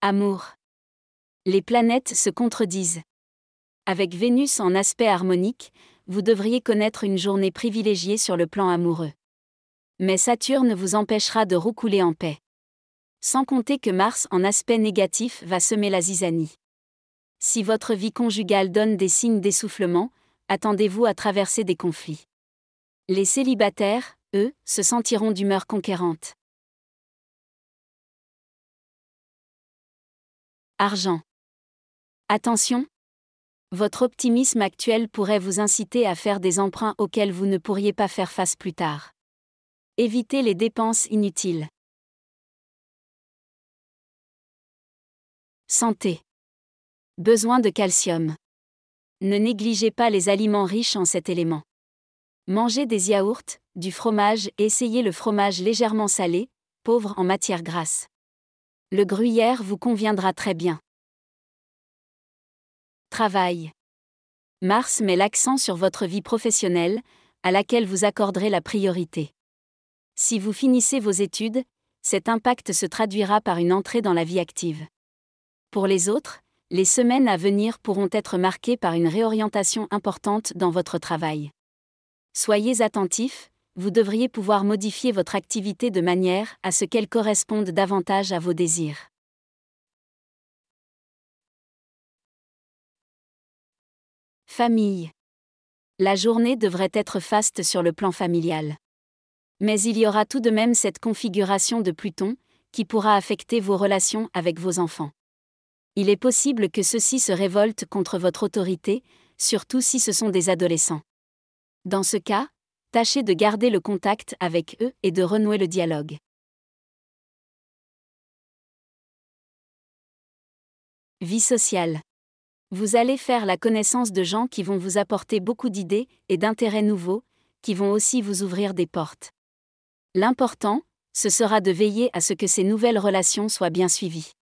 Amour. Les planètes se contredisent. Avec Vénus en aspect harmonique, vous devriez connaître une journée privilégiée sur le plan amoureux. Mais Saturne vous empêchera de roucouler en paix. Sans compter que Mars en aspect négatif va semer la zizanie. Si votre vie conjugale donne des signes d'essoufflement, attendez-vous à traverser des conflits. Les célibataires, eux, se sentiront d'humeur conquérante. Argent. Attention Votre optimisme actuel pourrait vous inciter à faire des emprunts auxquels vous ne pourriez pas faire face plus tard. Évitez les dépenses inutiles. Santé. Besoin de calcium. Ne négligez pas les aliments riches en cet élément. Mangez des yaourts, du fromage et essayez le fromage légèrement salé, pauvre en matière grasse. Le gruyère vous conviendra très bien. Travail. Mars met l'accent sur votre vie professionnelle, à laquelle vous accorderez la priorité. Si vous finissez vos études, cet impact se traduira par une entrée dans la vie active. Pour les autres, les semaines à venir pourront être marquées par une réorientation importante dans votre travail. Soyez attentifs, vous devriez pouvoir modifier votre activité de manière à ce qu'elle corresponde davantage à vos désirs. Famille. La journée devrait être faste sur le plan familial. Mais il y aura tout de même cette configuration de Pluton, qui pourra affecter vos relations avec vos enfants. Il est possible que ceux-ci se révoltent contre votre autorité, surtout si ce sont des adolescents. Dans ce cas, tâchez de garder le contact avec eux et de renouer le dialogue. Vie sociale. Vous allez faire la connaissance de gens qui vont vous apporter beaucoup d'idées et d'intérêts nouveaux, qui vont aussi vous ouvrir des portes. L'important, ce sera de veiller à ce que ces nouvelles relations soient bien suivies.